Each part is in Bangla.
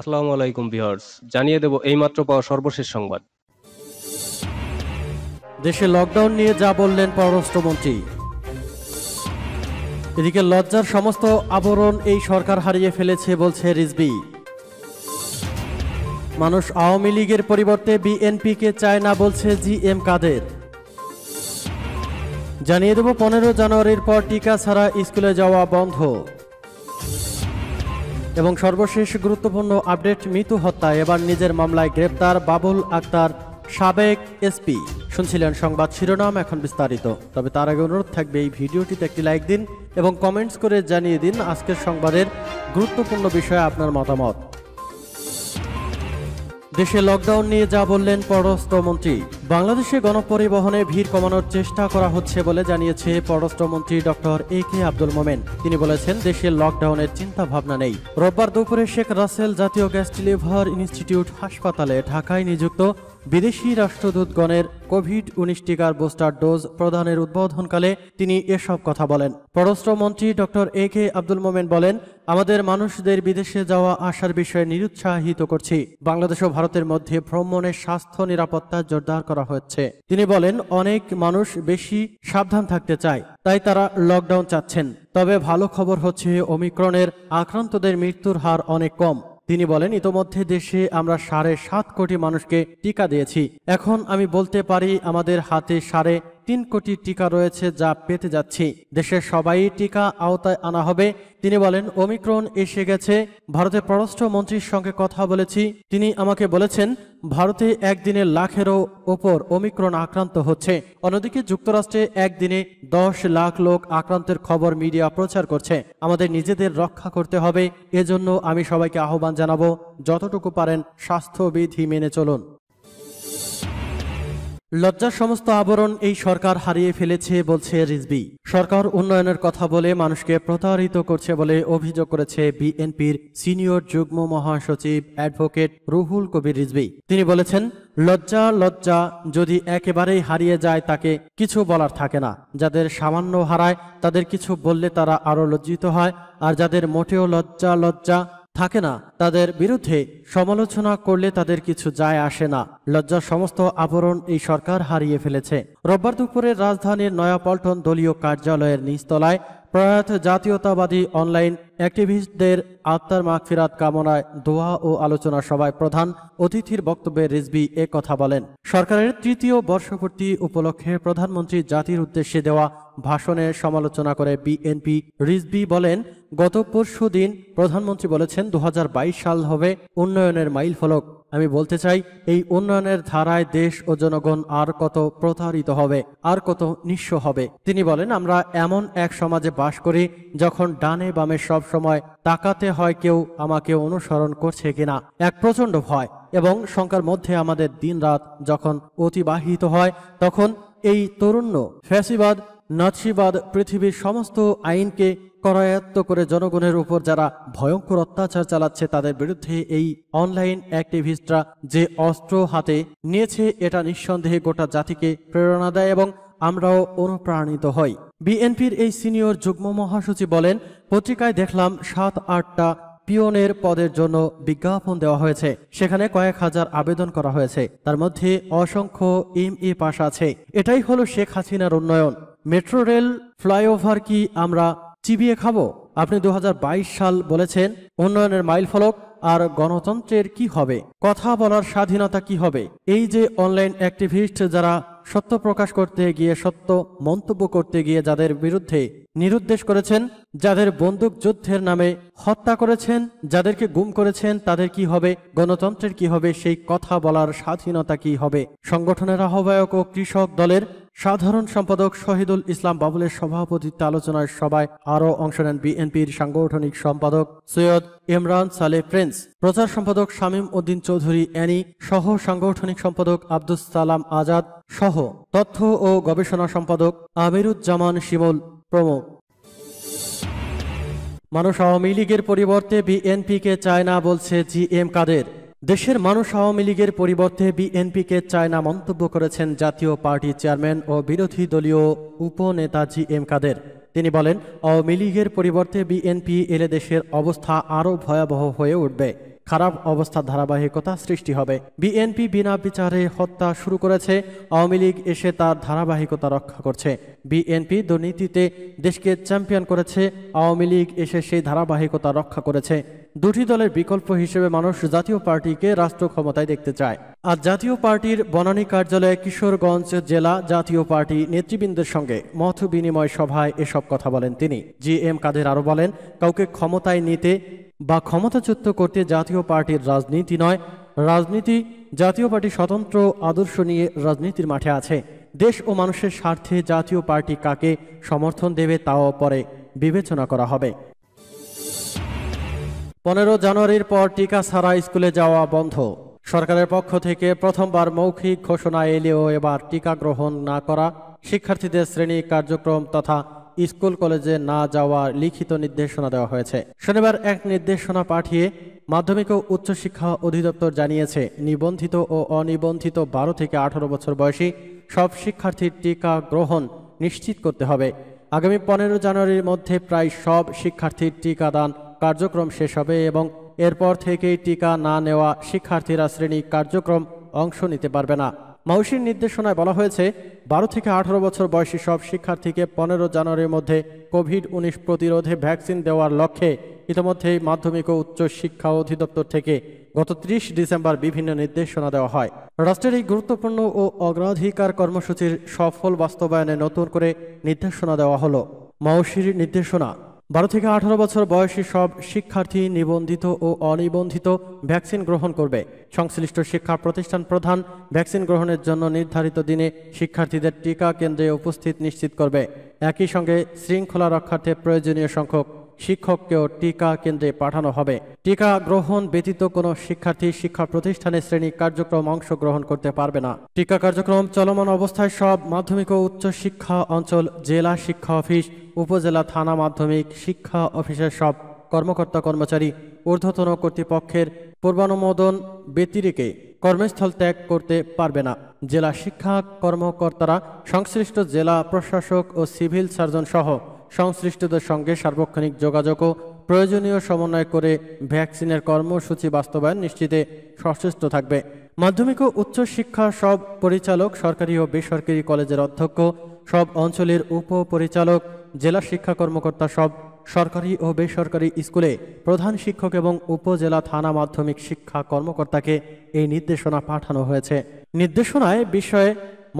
আসসালামু আলাইকুম ভিউয়ার্স জানিয়ে দেব এইমাত্র পাওয়া সর্বশেষ সংবাদ দেশে লকডাউন নিয়ে যা বললেন পররাষ্ট্রমন্ত্রী এদিকে লজ্জার সমস্ত আবরণ এই সরকার হারিয়ে ফেলেছে বলছে রিজবি মানুষ আওয়ামী লীগের পরিবর্তে বিএনপিকে চায় না বলছে জি এম কাদের জানিয়ে দেব পনেরো জানুয়ারির পর টিকা ছাড়া স্কুলে যাওয়া বন্ধ এবং সর্বশেষ গুরুত্বপূর্ণ আপডেট মিতু হত্যা এবার নিজের মামলায় গ্রেপ্তার বাবুল আক্তার সাবেক এসপি শুনছিলেন সংবাদ শিরোনাম এখন বিস্তারিত তবে তার আগে অনুরোধ থাকবে এই ভিডিওটিতে একটি লাইক দিন এবং কমেন্টস করে জানিয়ে দিন আজকের সংবাদের গুরুত্বপূর্ণ বিষয়ে আপনার মতামত দেশে লকডাউন নিয়ে যা বললেন পররাষ্ট্রমন্ত্রী বাংলাদেশে গণপরিবহনে ভিড় কমানোর চেষ্টা করা হচ্ছে বলে জানিয়েছে পররাষ্ট্রমন্ত্রী ডক্টর এ কে আব্দুল মোমেন তিনি বলেছেন দেশে লকডাউনের চিন্তা ভাবনা নেই রোববার দুপুরে শেখ রাসেল জাতীয় গ্যাস ডেলিভার ইনস্টিটিউট হাসপাতালে ঢাকায় নিযুক্ত বিদেশি রাষ্ট্রদূতগণের কোভিড উনিশ টিকার বুস্টার ডোজ প্রদানের উদ্বোধনকালে তিনি এসব কথা বলেন পররাষ্ট্রমন্ত্রী ডক্টর এ কে আব্দুল মোমেন বলেন আমাদের মানুষদের বিদেশে যাওয়া আসার বিষয়ে নিরুৎসাহিত করছি বাংলাদেশ ও ভারতের মধ্যে ভ্রমণের স্বাস্থ্য নিরাপত্তা জোরদার করা হচ্ছে তিনি বলেন অনেক মানুষ বেশি সাবধান থাকতে চায় তাই তারা লকডাউন চাচ্ছেন তবে ভালো খবর হচ্ছে ওমিক্রনের আক্রান্তদের মৃত্যুর হার অনেক কম তিনি বলেন ইতোমধ্যে দেশে আমরা সাড়ে সাত কোটি মানুষকে টিকা দিয়েছি এখন আমি বলতে পারি আমাদের হাতে সাড়ে তিন কোটি টিকা রয়েছে যা পেতে যাচ্ছি দেশের সবাই টিকা আওতায় আনা হবে তিনি বলেন ওমিক্রন এসে গেছে ভারতের পররাষ্ট্র মন্ত্রীর সঙ্গে কথা বলেছি তিনি আমাকে বলেছেন ভারতে একদিনে লাখেরও ওপর ওমিক্রন আক্রান্ত হচ্ছে অন্যদিকে যুক্তরাষ্ট্রে একদিনে দশ লাখ লোক আক্রান্তের খবর মিডিয়া প্রচার করছে আমাদের নিজেদের রক্ষা করতে হবে এজন্য আমি সবাইকে আহ্বান জানাবো যতটুকু পারেন স্বাস্থ্যবিধি মেনে চলুন লজ্জার সমস্ত আবরণ এই সরকার হারিয়ে ফেলেছে বলছে রিজবি সরকার উন্নয়নের কথা বলে মানুষকে প্রতারিত করছে বলে অভিযোগ করেছে বিএনপির সিনিয়র যুগ্ম মহাসচিব অ্যাডভোকেট রুহুল কবির রিজবি তিনি বলেছেন লজ্জা লজ্জা যদি একেবারেই হারিয়ে যায় তাকে কিছু বলার থাকে না যাদের সামান্য হারায় তাদের কিছু বললে তারা আরও লজ্জিত হয় আর যাদের মোটেও লজ্জা লজ্জা থাকে না তাদের বিরুদ্ধে সমালোচনা করলে তাদের কিছু যায় আসে না লজ্জা সমস্ত আবরণ এই সরকার হারিয়ে ফেলেছে রোববার দুপুরে রাজধানীর নয়াপল্টন দলীয় কার্যালয়ের নিচতলায় প্রয়াত জাতীয়তাবাদী অনলাইন অ্যাক্টিভিস্টদের আত্মার মাগফিরাত কামনায় দোয়া ও আলোচনা সভায় প্রধান অতিথির বক্তব্যে রিজবি কথা বলেন সরকারের তৃতীয় বর্ষপূর্তি উপলক্ষে প্রধানমন্ত্রী জাতির উদ্দেশ্যে দেওয়া ভাষণের সমালোচনা করে বিএনপি রিজবি বলেন গত পরশু দিন প্রধানমন্ত্রী বলেছেন দু সাল হবে উন্নয়নের মাইল ফলক আমি বলতে চাই এই উন্নয়নের ধারায় দেশ ও জনগণ আর কত প্রতারিত হবে আর কত নিঃস্ব হবে তিনি বলেন আমরা এমন এক সমাজে বাস করি যখন ডানে বামে সব সময় তাকাতে হয় কেউ আমাকে অনুসরণ করছে কিনা এক প্রচন্ড ভয় এবং শঙ্কার মধ্যে আমাদের দিন রাত যখন অতিবাহিত হয় তখন এই তরুণ্য ফ্যাসিবাদ নাৎসিবাদ পৃথিবীর সমস্ত আইনকে করায়ত্ত করে জনগণের উপর যারা ভয়ঙ্কর অত্যাচার চালাচ্ছে তাদের বিরুদ্ধে এই অনলাইন অ্যাক্টিভিস্টরা যে অস্ত্র হাতে নিয়েছে এটা নিঃসন্দেহে গোটা জাতিকে প্রেরণা দেয় এবং আমরাও অনুপ্রাণিত হই বিএনপির এই সিনিয়র যুগ্ম মহাসচিব বলেন পত্রিকায় দেখলাম সাত আটটা পিওনের পদের জন্য বিজ্ঞাপন দেওয়া হয়েছে সেখানে কয়েক হাজার আবেদন করা হয়েছে তার মধ্যে অসংখ্য এম এ পাশ আছে এটাই হলো শেখ হাসিনার উন্নয়ন মেট্রো রেল ফ্লাইওভার কি আমরা চিবিয়ে খাবো আপনি দু সাল বলেছেন উন্নয়নের মাইল ফলক আর গণতন্ত্রের কি হবে কথা বলার স্বাধীনতা কি হবে এই যে অনলাইন অ্যাক্টিভিস্ট যারা সত্য প্রকাশ করতে গিয়ে সত্য মন্তব্য করতে গিয়ে যাদের বিরুদ্ধে নিরুদ্দেশ করেছেন যাদের বন্দুক যুদ্ধের নামে হত্যা করেছেন যাদেরকে গুম করেছেন তাদের কি হবে গণতন্ত্রের কি হবে সেই কথা বলার স্বাধীনতা কি হবে সংগঠনের আহ্বায়ক ও কৃষক দলের সাধারণ সম্পাদক শহীদুল ইসলাম বাবুলের সভাপতিত্বে আলোচনায় সভায় আরও অংশ নেন বিএনপির সাংগঠনিক সম্পাদক সৈয়দ ইমরান সালে প্রিন্স প্রচার সম্পাদক শামীম উদ্দিন চৌধুরী অ্যানি সহ সাংগঠনিক সম্পাদক আব্দুস সালাম আজাদ সহ তথ্য ও গবেষণা সম্পাদক আমিরুজ্জামান শিমুল প্রমুখ মানুষ আওয়ামী লীগের পরিবর্তে বিএনপিকে চায় না বলছে জি এম কাদের দেশের মানুষ আওয়ামী লীগের পরিবর্তে বিএনপিকে চায় না মন্তব্য করেছেন জাতীয় পার্টি চেয়ারম্যান ও বিরোধী দলীয় উপনেতা জি এম কাদের তিনি বলেন আওয়ামী লীগের পরিবর্তে বিএনপি এলে দেশের অবস্থা আরও ভয়াবহ হয়ে উঠবে খারাপ অবস্থা ধারাবাহিকতা সৃষ্টি হবে বিএনপি বিনা বিচারে হত্যা শুরু করেছে আওয়ামী লীগ এসে তার ধারাবাহিকতা রক্ষা করছে বিএনপি দুর্নীতিতে দেশকে চ্যাম্পিয়ন করেছে আওয়ামী লীগ এসে সেই ধারাবাহিকতা রক্ষা করেছে দুটি দলের বিকল্প হিসেবে মানুষ জাতীয় পার্টিকে রাষ্ট্র ক্ষমতায় দেখতে চায় আর জাতীয় পার্টির বনানী কার্যালয়ে কিশোরগঞ্জ জেলা জাতীয় পার্টি নেতৃবৃন্দের সঙ্গে মত বিনিময় সভায় এসব কথা বলেন তিনি জি এম কাদের আরও বলেন কাউকে ক্ষমতায় নিতে বা ক্ষমতাচ্যুত করতে জাতীয় পার্টির রাজনীতি নয় রাজনীতি জাতীয় পার্টি স্বতন্ত্র আদর্শ নিয়ে রাজনীতির মাঠে আছে দেশ ও মানুষের স্বার্থে জাতীয় পার্টি কাকে সমর্থন দেবে তাও পরে বিবেচনা করা হবে পনেরো জানুয়ারির পর টিকা ছাড়া স্কুলে যাওয়া বন্ধ সরকারের পক্ষ থেকে প্রথমবার মৌখিক ঘোষণা এলেও এবার টিকা গ্রহণ না করা শিক্ষার্থীদের শ্রেণী কার্যক্রম তথা স্কুল কলেজে না যাওয়ার লিখিত নির্দেশনা দেওয়া হয়েছে শনিবার এক নির্দেশনা পাঠিয়ে মাধ্যমিক ও উচ্চশিক্ষা অধিদপ্তর জানিয়েছে নিবন্ধিত ও অনিবন্ধিত বারো থেকে আঠারো বছর বয়সী সব শিক্ষার্থীর টিকা গ্রহণ নিশ্চিত করতে হবে আগামী পনেরো জানুয়ারির মধ্যে প্রায় সব শিক্ষার্থীর টিকাদান কার্যক্রম শেষ হবে এবং এরপর থেকেই টিকা না নেওয়া শিক্ষার্থীরা শ্রেণী কার্যক্রম অংশ নিতে পারবে না মাউসির নির্দেশনায় বলা হয়েছে বারো থেকে আঠারো বছর বয়সী সব শিক্ষার্থীকে পনেরো জানুয়ারির মধ্যে কোভিড উনিশ প্রতিরোধে ভ্যাকসিন দেওয়ার লক্ষ্যে ইতিমধ্যেই মাধ্যমিক ও উচ্চ শিক্ষা অধিদপ্তর থেকে গত ত্রিশ ডিসেম্বর বিভিন্ন নির্দেশনা দেওয়া হয় রাষ্ট্রের এই গুরুত্বপূর্ণ ও অগ্রাধিকার কর্মসূচির সফল বাস্তবায়নে নতুন করে নির্দেশনা দেওয়া হলো মাউসির নির্দেশনা বারো থেকে আঠারো বছর বয়সী সব শিক্ষার্থী নিবন্ধিত ও অনিবন্ধিত ভ্যাকসিন গ্রহণ করবে সংশ্লিষ্ট শিক্ষা প্রতিষ্ঠান প্রধান ভ্যাকসিন গ্রহণের জন্য নির্ধারিত দিনে শিক্ষার্থীদের টিকা কেন্দ্রে উপস্থিত নিশ্চিত করবে একই সঙ্গে শৃঙ্খলা রক্ষার্থে প্রয়োজনীয় সংখ্যক শিক্ষককেও টিকা কেন্দ্রে পাঠানো হবে টিকা গ্রহণ ব্যতীত কোনো শিক্ষার্থী শিক্ষা প্রতিষ্ঠানে শ্রেণী কার্যক্রম অংশগ্রহণ করতে পারবে না টিকা কার্যক্রম চলমান অবস্থায় সব মাধ্যমিক ও উচ্চ শিক্ষা অঞ্চল জেলা শিক্ষা অফিস উপজেলা থানা মাধ্যমিক শিক্ষা অফিসের সব কর্মকর্তা কর্মচারী ঊর্ধ্বতন কর্তৃপক্ষের পূর্বানুমোদন ব্যতিরেকে কর্মস্থল ত্যাগ করতে পারবে না জেলা শিক্ষা কর্মকর্তারা সংশ্লিষ্ট জেলা প্রশাসক ও সিভিল সার্জন সহ সংশ্লিষ্টদের সঙ্গে সার্বক্ষণিক যোগাযোগ ও প্রয়োজনীয় সমন্বয় করে ভ্যাকসিনের কর্মসূচি বাস্তবায়ন নিশ্চিতে সচেষ্ট থাকবে মাধ্যমিক ও উচ্চ শিক্ষা সব পরিচালক সরকারি ও বেসরকারি কলেজের অধ্যক্ষ সব অঞ্চলের উপপরিচালক জেলা শিক্ষা কর্মকর্তা সব সরকারি ও বেসরকারি স্কুলে প্রধান শিক্ষক এবং উপজেলা থানা মাধ্যমিক শিক্ষা কর্মকর্তাকে এই নির্দেশনা পাঠানো হয়েছে নির্দেশনায় বিষয়ে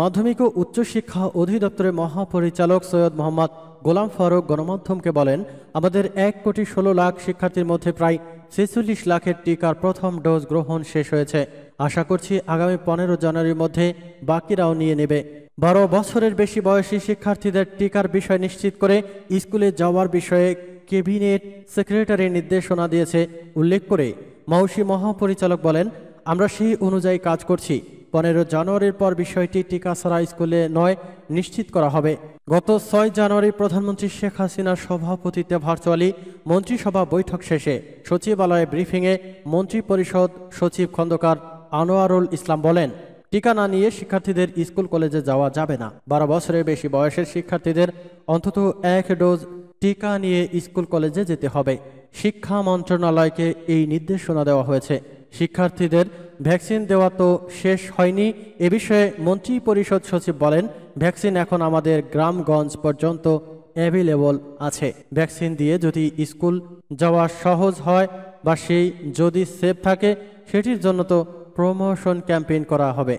মাধ্যমিক ও উচ্চশিক্ষা অধিদপ্তরের মহাপরিচালক সৈয়দ মোহাম্মদ গোলাম ফারুক গণমাধ্যমকে বলেন আমাদের এক কোটি ষোলো লাখ শিক্ষার্থীর মধ্যে প্রায় ছেচল্লিশ লাখের টিকার প্রথম ডোজ গ্রহণ শেষ হয়েছে আশা করছি আগামী পনেরো জানুয়ারির মধ্যে বাকিরাও নিয়ে নেবে বারো বছরের বেশি বয়সী শিক্ষার্থীদের টিকার বিষয় নিশ্চিত করে স্কুলে যাওয়ার বিষয়ে কেবিনেট সেক্রেটারি নির্দেশনা দিয়েছে উল্লেখ করে মৌসী মহাপরিচালক বলেন আমরা সেই অনুযায়ী কাজ করছি পনেরো জানুয়ারির পর বিষয়টি টিকাছড়া স্কুলে নয় নিশ্চিত করা হবে গত ছয় জানুয়ারি প্রধানমন্ত্রী শেখ হাসিনার সভাপতিত্বে ভার্চুয়ালি মন্ত্রিসভা বৈঠক শেষে সচিবালয়ে ব্রিফিংয়ে মন্ত্রী পরিষদ সচিব খন্দকার আনোয়ারুল ইসলাম বলেন টিকা না নিয়ে শিক্ষার্থীদের স্কুল কলেজে যাওয়া যাবে না বারো বছরের বেশি বয়সের শিক্ষার্থীদের অন্তত এক ডোজ টিকা নিয়ে স্কুল কলেজে যেতে হবে শিক্ষা মন্ত্রণালয়কে এই নির্দেশনা দেওয়া হয়েছে শিক্ষার্থীদের ভ্যাকসিন দেওয়া তো শেষ হয়নি এ বিষয়ে মন্ত্রী পরিষদ সচিব বলেন ভ্যাকসিন এখন আমাদের গ্রামগঞ্জ পর্যন্ত অ্যাভেলেবল আছে ভ্যাকসিন দিয়ে যদি স্কুল যাওয়া সহজ হয় বা সেই যদি সেফ থাকে সেটির জন্য তো প্রমোশন ক্যাম্পেইন করা হবে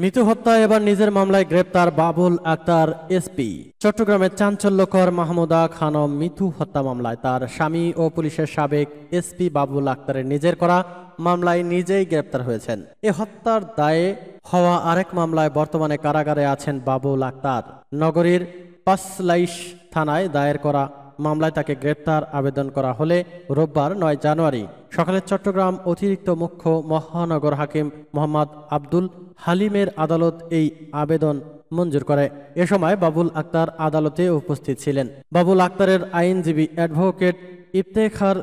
মৃত্যু হত্যা এবার নিজের মামলায় গ্রেপ্তার বাবুল আক্তার এসপি চট্টগ্রামের চাঞ্চল্যকর মাহমুদা খানম মিথু হত্যা মামলায় তার স্বামী ও পুলিশের সাবেক এসপি বাবুল আক্তারের নিজের করা মামলায় নিজেই গ্রেপ্তার হয়েছেন এ হত্যার দায়ে হওয়া আরেক মামলায় বর্তমানে কারাগারে আছেন বাবুল আক্তার নগরীর পাসলাইশ থানায় দায়ের করা মামলায় তাকে গ্রেপ্তার আবেদন করা হলে রোববার নয় জানুয়ারি সকালে চট্টগ্রাম অতিরিক্ত মুখ্য মহানগর হাকিম মোহাম্মদ আব্দুল হালিমের আদালত এই আবেদন মঞ্জুর করে এ সময় বাবুল আক্তার আদালতে উপস্থিত ছিলেন বাবুল আক্তারের আইনজীবী অ্যাডভোকেট ইফতেখার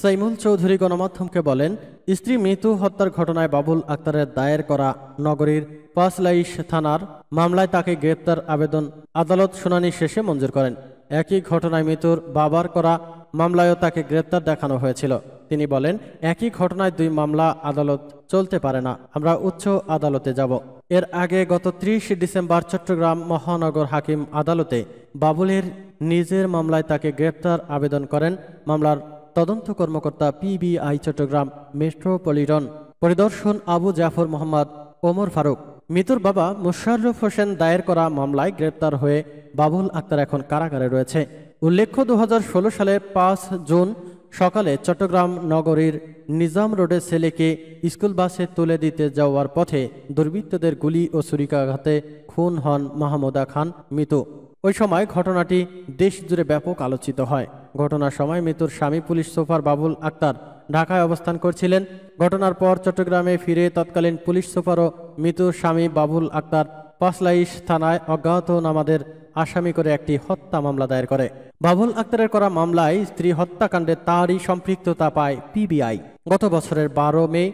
সাইমুল চৌধুরী গণমাধ্যমকে বলেন স্ত্রী মৃত্যু হত্যার ঘটনায় বাবুল আক্তারের দায়ের করা নগরীর পাঁচলাইশ থানার মামলায় তাকে গ্রেপ্তার আবেদন আদালত শুনানি শেষে মঞ্জুর করেন একই ঘটনায় মৃত্যুর বাবার করা মামলায়ও তাকে গ্রেপ্তার দেখানো হয়েছিল তিনি বলেন একই ঘটনায় দুই মামলা আদালত চলতে পারে না আমরা উচ্চ আদালতে যাব এর আগে গত ত্রিশ ডিসেম্বর চট্টগ্রাম মহানগর হাকিম আদালতে বাবুলের নিজের মামলায় তাকে গ্রেপ্তার আবেদন করেন মামলার তদন্ত কর্মকর্তা পিবিআই চট্টগ্রাম মেট্রোপলিটন পরিদর্শন আবু জাফর মোহাম্মদ ওমর ফারুক মৃতুর বাবা মুশাররফ হোসেন দায়ের করা মামলায় গ্রেপ্তার হয়ে বাবুল আক্তার এখন কারাগারে রয়েছে উল্লেখ্য দু সালে পাঁচ জুন সকালে চট্টগ্রাম নগরীর নিজাম রোডে ছেলেকে স্কুল বাসে তুলে দিতে যাওয়ার পথে দুর্বৃত্তদের গুলি ও ছুরিকাঘাতে খুন হন মাহমুদা খান মৃত্যু ওই সময় ঘটনাটি দেশ জুড়ে ব্যাপক আলোচিত হয় ঘটনার সময় মৃতুর স্বামী পুলিশ সুপার বাবুল আক্তার ঢাকায় অবস্থান করছিলেন ঘটনার পর চট্টগ্রামে ফিরে তৎকালীন পুলিশ সুপার ও স্বামী বাবুল আক্তার পাঁচলাইশ থানায় অজ্ঞাত নামাদের আসামি করে একটি হত্যা মামলা দায়ের করে বাবুল আক্তারের করা মামলায় স্ত্রী হত্যাকাণ্ডে তারই সম্পৃক্ততা পায় পিবিআই গত বছরের বারো মে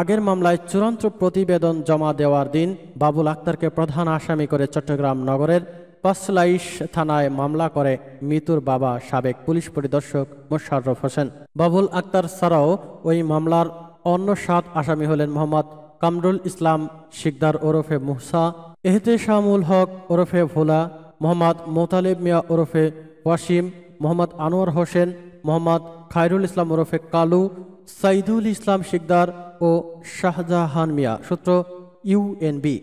আগের মামলায় চূড়ান্ত প্রতিবেদন জমা দেওয়ার দিন বাবুল আক্তারকে প্রধান আসামি করে চট্টগ্রাম নগরের পসলাইশ থানায় মামলা করে মিতুর বাবা সাবেক পুলিশ পরিদর্শক মোশাররফ হোসেন বাবুল আক্তার ছাড়াও ওই মামলার অন্য সাত আসামি হলেন মোহাম্মদ কামরুল ইসলাম শিকদার ওরফে মুহসা এহতেশামুল হক ওরফে ভোলা মোহাম্মদ মোতালেব মিয়া ওরফে ওয়াসিম মোহাম্মদ আনোয়ার হোসেন মোহাম্মদ খায়রুল ইসলাম ওরফে কালু সাইদুল ইসলাম শিকদার ও শাহজাহান মিয়া সূত্র ইউএনবি